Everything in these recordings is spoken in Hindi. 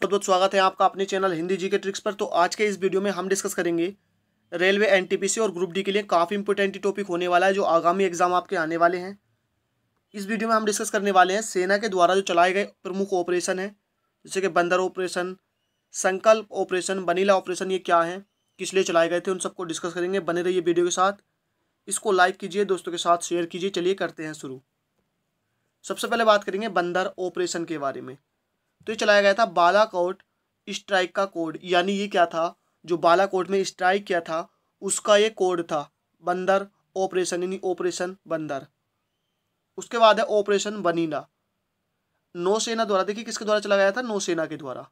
बहुत बहुत स्वागत है आपका अपने चैनल हिंदी जी के ट्रिक्स पर तो आज के इस वीडियो में हम डिस्कस करेंगे रेलवे एनटीपीसी और ग्रुप डी के लिए काफ़ी इंपोर्टेंट टॉपिक होने वाला है जो आगामी एग्जाम आपके आने वाले हैं इस वीडियो में हम डिस्कस करने वाले हैं सेना के द्वारा जो चलाए गए प्रमुख ऑपरेशन हैं जैसे कि बंदर ऑपरेशन संकल्प ऑपरेशन बनीला ऑपरेशन ये क्या है किस लिए चलाए गए थे उन सबको डिस्कस करेंगे बने रहिए वीडियो के साथ इसको लाइक कीजिए दोस्तों के साथ शेयर कीजिए चलिए करते हैं शुरू सबसे पहले बात करेंगे बंदर ऑपरेशन के बारे में तो ये चलाया गया था बालाकोट स्ट्राइक का कोड यानी ये क्या था जो बालाकोट में स्ट्राइक किया था उसका ये कोड था बंदर ऑपरेशन यानी ऑपरेशन बंदर उसके बाद है ऑपरेशन बनीना नौसेना द्वारा देखिए किसके द्वारा चलाया गया था नौसेना के द्वारा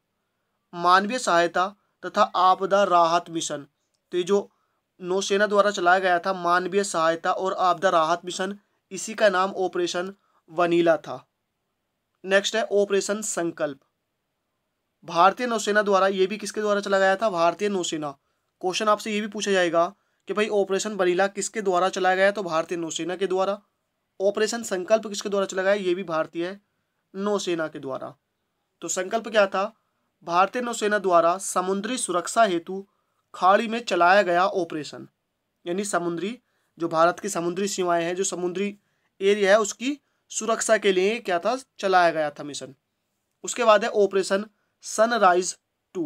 मानवीय सहायता तथा आपदा राहत मिशन तो ये जो नौसेना द्वारा चलाया गया था मानवीय सहायता और आपदा राहत मिशन इसी का नाम ऑपरेशन वनीला था नेक्स्ट है ऑपरेशन संकल्प भारतीय नौसेना द्वारा ये भी किसके द्वारा चलाया गया था भारतीय नौसेना क्वेश्चन आपसे ये भी पूछा जाएगा कि भाई ऑपरेशन बरीला किसके द्वारा चलाया गया तो भारतीय नौसेना के द्वारा ऑपरेशन संकल्प किसके द्वारा चलाया गया ये भी भारतीय नौसेना के द्वारा तो संकल्प क्या था भारतीय नौसेना द्वारा समुद्री सुरक्षा हेतु खाड़ी में चलाया गया ऑपरेशन यानी समुद्री जो भारत की समुद्री सीमाएं हैं जो समुद्री एरिया है उसकी सुरक्षा के लिए क्या था चलाया गया था मिशन उसके बाद है ऑपरेशन सनराइज टू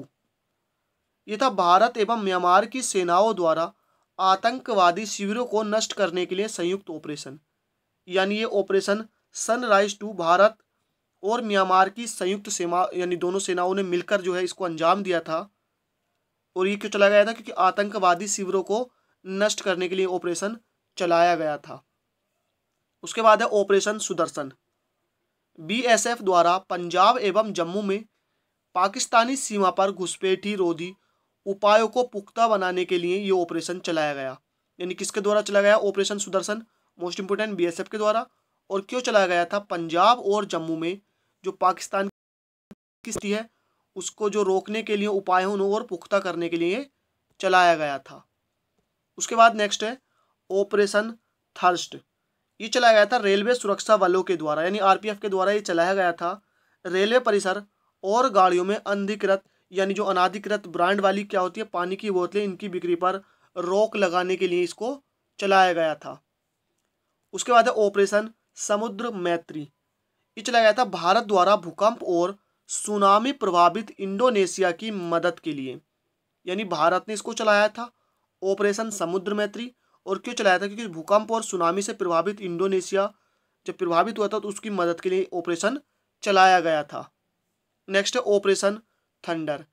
ये था भारत एवं म्यांमार की सेनाओं द्वारा आतंकवादी शिविरों को नष्ट करने के लिए संयुक्त ऑपरेशन यानी ये ऑपरेशन सनराइज टू भारत और म्यांमार की संयुक्त सेना यानी दोनों सेनाओं ने मिलकर जो है इसको अंजाम दिया था और ये क्यों चलाया गया था क्योंकि आतंकवादी शिविरों को नष्ट करने के लिए ऑपरेशन चलाया गया था उसके बाद है ऑपरेशन सुदर्शन बीएसएफ द्वारा पंजाब एवं जम्मू में पाकिस्तानी सीमा पर घुसपैठी रोधी उपायों को पुख्ता बनाने के लिए ये ऑपरेशन चलाया गया यानी किसके द्वारा चलाया गया operation Sudarshan most important B के द्वारा और क्यों चलाया गया था पंजाब और जम्मू में जो पाकिस्तान की है उसको जो रोकने के लिए उपाय हैं और पुख्ता करने के लिए चलाया गया था उसके बाद नेक्स्ट है ऑपरेशन थर्स्ट ये चलाया गया था रेलवे सुरक्षा बलों के द्वारा यानी आरपीएफ के द्वारा ये चलाया गया था रेलवे परिसर और गाड़ियों में अनधिकृत यानी जो अनाधिकृत ब्रांड वाली क्या होती है पानी की बोतलें इनकी बिक्री पर रोक लगाने के लिए इसको चलाया गया था उसके बाद है ऑपरेशन समुद्र मैत्री ये चलाया गया था भारत द्वारा भूकंप और सुनामी प्रभावित इंडोनेशिया की मदद के लिए यानी भारत ने इसको चलाया था ऑपरेशन समुद्र मैत्री और क्यों चलाया था क्योंकि भूकंप और सुनामी से प्रभावित इंडोनेशिया जब प्रभावित हुआ था तो उसकी मदद के लिए ऑपरेशन चलाया गया था नेक्स्ट है ऑपरेशन थंडर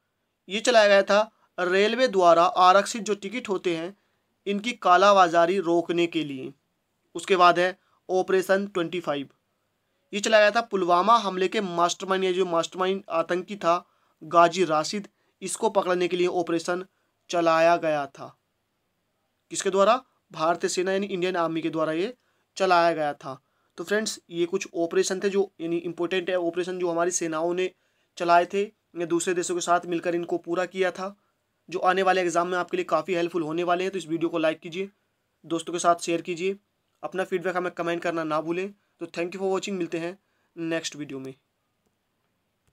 ये चलाया गया था रेलवे द्वारा आरक्षित जो टिकट होते हैं इनकी कालाबाजारी रोकने के लिए उसके बाद है ऑपरेशन ट्वेंटी फाइव ये चलाया गया था पुलवामा हमले के मास्टरमाइंड या जो मास्टरमाइंड आतंकी था गाजी राशिद इसको पकड़ने के लिए ऑपरेशन चलाया गया था किसके द्वारा भारतीय सेना यानी इंडियन आर्मी के द्वारा ये चलाया गया था तो फ्रेंड्स ये कुछ ऑपरेशन थे जो यानी इंपॉर्टेंट है ऑपरेशन जो हमारी सेनाओं ने चलाए थे दूसरे देशों के साथ मिलकर इनको पूरा किया था जो आने वाले एग्ज़ाम में आपके लिए काफ़ी हेल्पफुल होने वाले हैं तो इस वीडियो को लाइक कीजिए दोस्तों के साथ शेयर कीजिए अपना फीडबैक हमें कमेंट करना ना भूलें तो थैंक यू फॉर वॉचिंग मिलते हैं नेक्स्ट वीडियो में